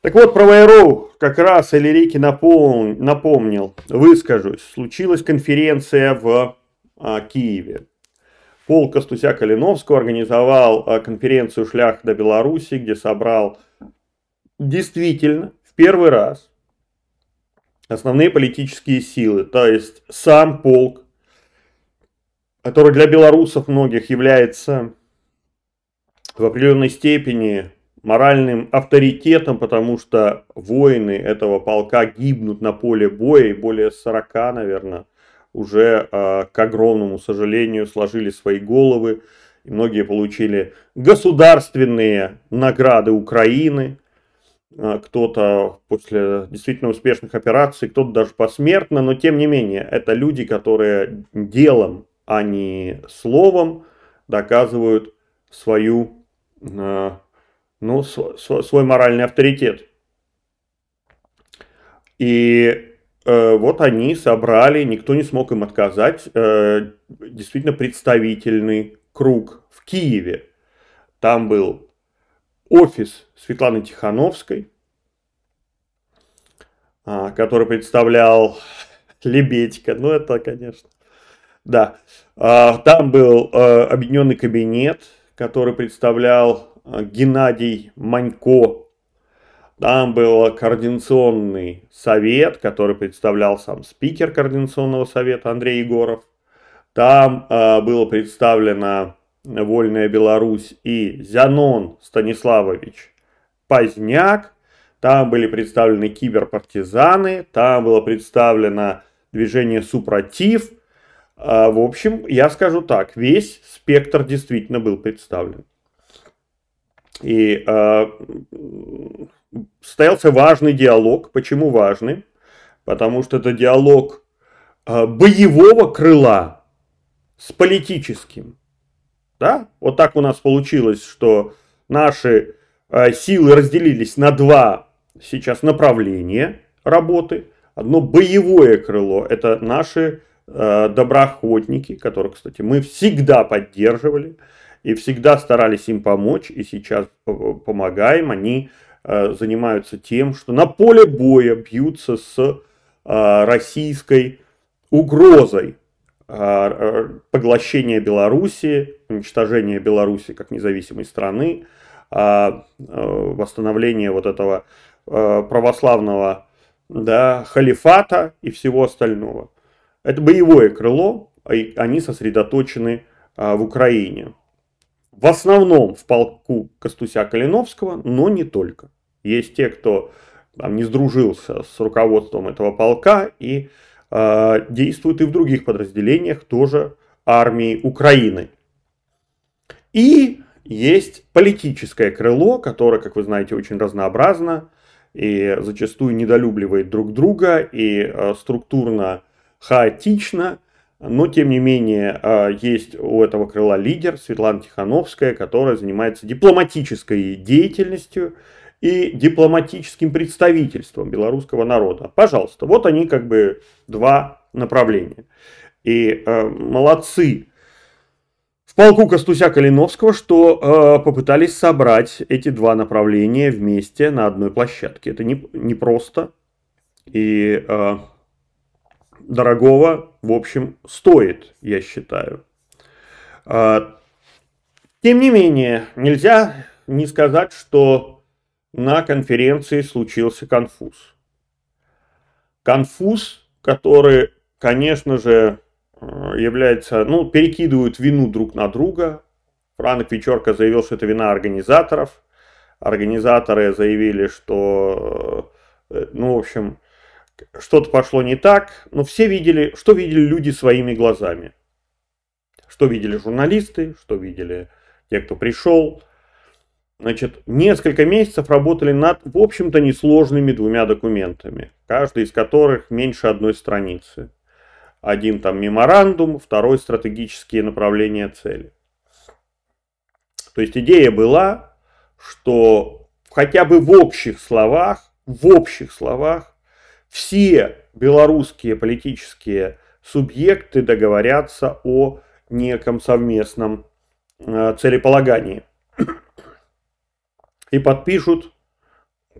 Так вот, про Вайро как раз Элирики напом... напомнил, выскажусь. Случилась конференция в а, Киеве. Полк Костуся Калиновского организовал а, конференцию «Шлях до Беларуси», где собрал действительно в первый раз основные политические силы. То есть сам полк, который для белорусов многих является в определенной степени моральным авторитетом, потому что воины этого полка гибнут на поле боя, и более 40, наверное, уже, а, к огромному сожалению, сложили свои головы. И многие получили государственные награды Украины, а, кто-то после действительно успешных операций, кто-то даже посмертно, но тем не менее, это люди, которые делом, а не словом доказывают свою а, ну, свой, моральный авторитет. И э, вот они собрали, никто не смог им отказать, э, действительно представительный круг в Киеве. Там был офис Светланы Тихановской, э, который представлял Лебедька. Ну, это, конечно, да. А, там был э, объединенный кабинет, который представлял Э, Геннадий Манько. Там был координационный совет, который представлял сам спикер координационного совета Андрей Егоров. Там э, было представлено «Вольная Беларусь» и Зянон Станиславович Поздняк. Там были представлены киберпартизаны, там было представлено движение «Супротив». Э, в общем, я скажу так, весь спектр действительно был представлен. И э, состоялся важный диалог. Почему важный? Потому что это диалог э, боевого крыла с политическим. Да? Вот так у нас получилось, что наши э, силы разделились на два сейчас направления работы. Одно боевое крыло – это наши э, доброохотники, которых, кстати, мы всегда поддерживали и всегда старались им помочь, и сейчас помогаем. Они э, занимаются тем, что на поле боя бьются с э, российской угрозой э, поглощения Белоруссии, уничтожения Беларуси как независимой страны, а, восстановления вот этого православного да, халифата и всего остального. Это боевое крыло, и они сосредоточены а, в Украине в основном в полку Костуся Калиновского, но не только. Есть те, кто там, не сдружился с руководством этого полка и э, действует и в других подразделениях тоже армии Украины. И есть политическое крыло, которое, как вы знаете, очень разнообразно и зачастую недолюбливает друг друга и э, структурно хаотично – но, тем не менее, а, есть у этого крыла лидер Светлана Тихановская, которая занимается дипломатической деятельностью и дипломатическим представительством белорусского народа. Пожалуйста, вот они как бы два направления. И э, молодцы в полку Костуся Калиновского, что э, попытались собрать эти два направления вместе на одной площадке. Это не, не просто. И дорогого, в общем, стоит, я считаю. А, тем не менее, нельзя не сказать, что на конференции случился конфуз. Конфуз, который, конечно же, э, является, ну, перекидывают вину друг на друга. Франк Вечерка заявил, что это вина организаторов. Организаторы заявили, что, э, ну, в общем, что-то пошло не так, но все видели, что видели люди своими глазами. Что видели журналисты, что видели те, кто пришел. Значит, несколько месяцев работали над, в общем-то, несложными двумя документами, каждый из которых меньше одной страницы. Один там меморандум, второй стратегические направления цели. То есть идея была, что хотя бы в общих словах, в общих словах все белорусские политические субъекты договорятся о неком совместном э, целеполагании и подпишут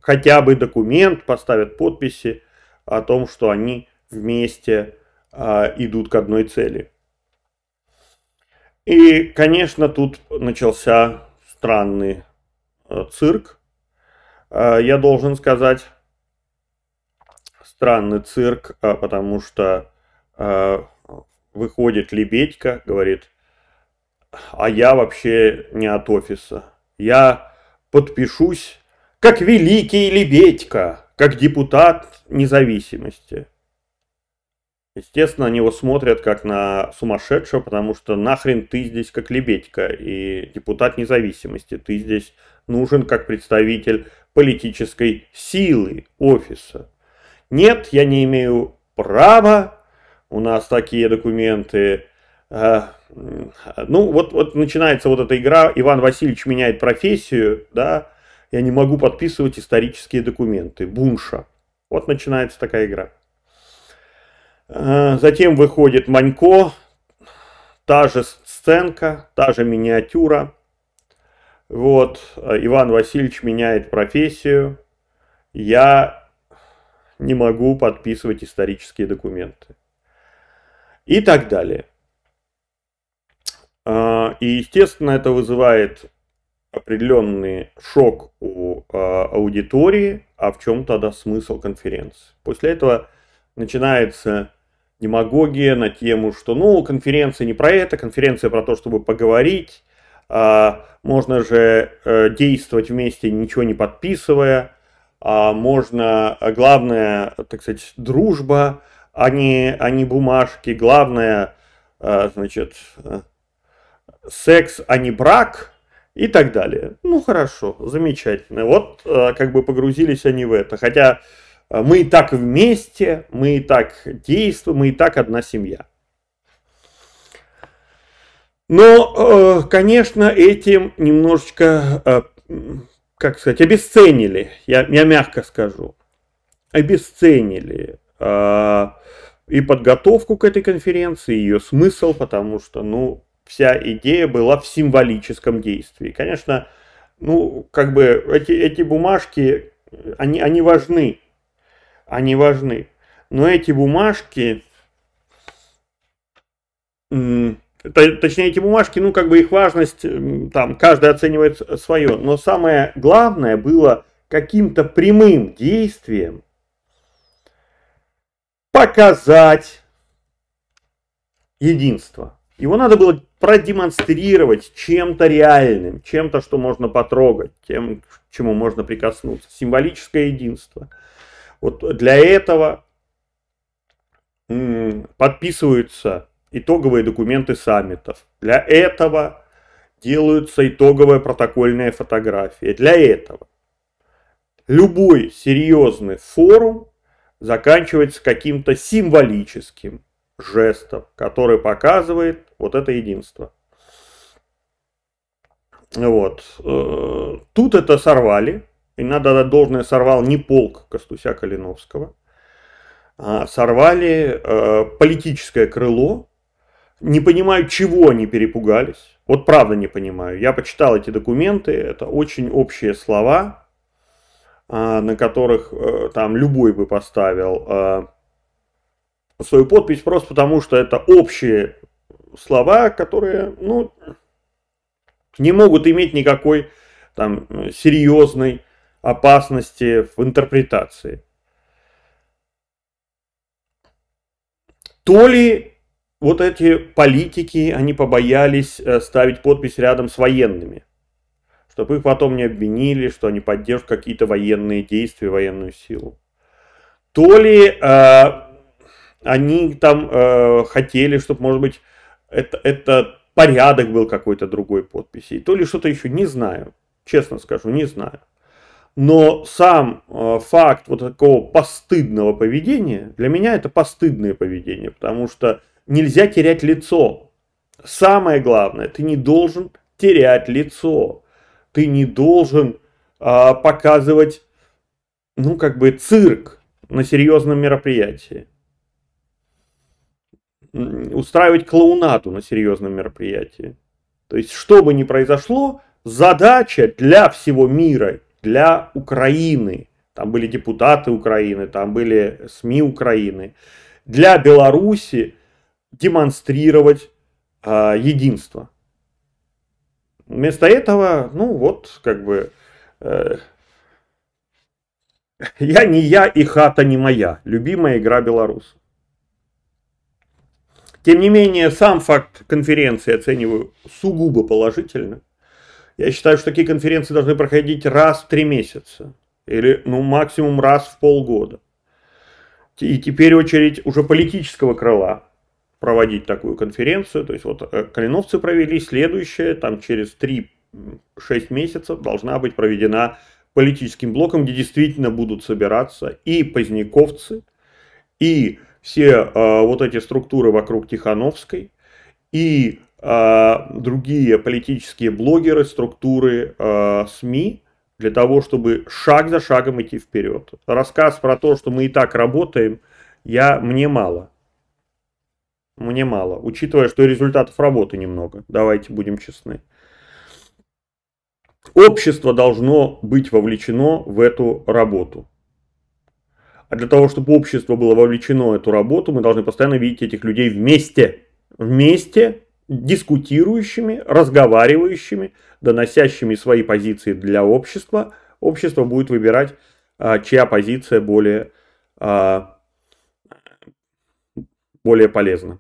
хотя бы документ, поставят подписи о том, что они вместе а, идут к одной цели. И, конечно, тут начался странный а, цирк, а, я должен сказать, странный цирк, а, потому что а, выходит Лебедька, говорит, а я вообще не от офиса. Я подпишусь как великий Лебедька, как депутат независимости. Естественно, они его смотрят как на сумасшедшего, потому что нахрен ты здесь как лебедька и депутат независимости. Ты здесь нужен как представитель политической силы офиса. Нет, я не имею права, у нас такие документы. А, ну, вот, вот начинается вот эта игра, Иван Васильевич меняет профессию, да, я не могу подписывать исторические документы, бунша. Вот начинается такая игра. А, затем выходит Манько, та же сценка, та же миниатюра. Вот, а, Иван Васильевич меняет профессию. Я не могу подписывать исторические документы. И так далее. А, и, естественно, это вызывает определенный шок у а, аудитории, а в чем тогда смысл конференции. После этого начинается демагогия на тему, что ну, конференция не про это, конференция про то, чтобы поговорить, а можно же э, действовать вместе, ничего не подписывая. А можно, э, главное, так сказать, дружба, а не, а не бумажки, главное, э, значит, э, секс, а не брак и так далее. Ну хорошо, замечательно. Вот как бы погрузились они в это. Хотя мы и так вместе, мы и так действуем, мы и так одна семья. Но, конечно, этим немножечко как сказать, обесценили, я, я мягко скажу, обесценили э, и подготовку к этой конференции, и ее смысл, потому что, ну, вся идея была в символическом действии. Конечно, ну, как бы эти, эти бумажки, они, они важны, они важны, но эти бумажки... М- Точнее, эти бумажки, ну, как бы их важность, там, каждый оценивает свое. Но самое главное было каким-то прямым действием показать единство. Его надо было продемонстрировать чем-то реальным, чем-то, что можно потрогать, тем, чему можно прикоснуться. Символическое единство. Вот для этого подписываются итоговые документы саммитов. Для этого делаются итоговые протокольные фотографии Для этого любой серьезный форум заканчивается каким-то символическим жестом, который показывает вот это единство. Вот. Э, тут это сорвали. И надо отдать должное, сорвал не полк Костуся Калиновского. А сорвали э, политическое крыло не понимаю, чего они перепугались. Вот правда не понимаю. Я почитал эти документы, это очень общие слова, а, на которых э, там любой бы поставил а, свою подпись просто потому, что это общие слова, которые, ну, не могут иметь никакой там серьезной опасности в интерпретации. То ли вот эти политики, они побоялись э, ставить подпись рядом с военными, чтобы их потом не обвинили, что они поддерживают какие-то военные действия, военную силу. То ли э, они там э, хотели, чтобы, может быть, это, это порядок был какой-то другой подписи, то ли что-то еще, не знаю, честно скажу, не знаю. Но сам э, факт вот такого постыдного поведения, для меня это постыдное поведение, потому что нельзя терять лицо. Самое главное, ты не должен терять лицо. Ты не должен а, показывать, ну, как бы цирк на серьезном мероприятии. Устраивать клоунату на серьезном мероприятии. То есть, что бы ни произошло, задача для всего мира, для Украины, там были депутаты Украины, там были СМИ Украины, для Беларуси демонстрировать э, единство. Вместо этого, ну вот, как бы, э, я не я и хата не моя, любимая игра белорусов. Тем не менее, сам факт конференции оцениваю сугубо положительно. Я считаю, что такие конференции должны проходить раз в три месяца. Или, ну, максимум раз в полгода. И теперь очередь уже политического крыла проводить такую конференцию. То есть вот э, калиновцы провели следующее, там через 3-6 месяцев должна быть проведена политическим блоком, где действительно будут собираться и поздняковцы, и все э, вот эти структуры вокруг Тихановской, и э, другие политические блогеры, структуры э, СМИ, для того, чтобы шаг за шагом идти вперед. Рассказ про то, что мы и так работаем, я, мне мало мне мало, учитывая, что результатов работы немного. Давайте будем честны. Общество должно быть вовлечено в эту работу. А для того, чтобы общество было вовлечено в эту работу, мы должны постоянно видеть этих людей вместе. Вместе, дискутирующими, разговаривающими, доносящими свои позиции для общества. Общество будет выбирать, а, чья позиция более, а, более полезна.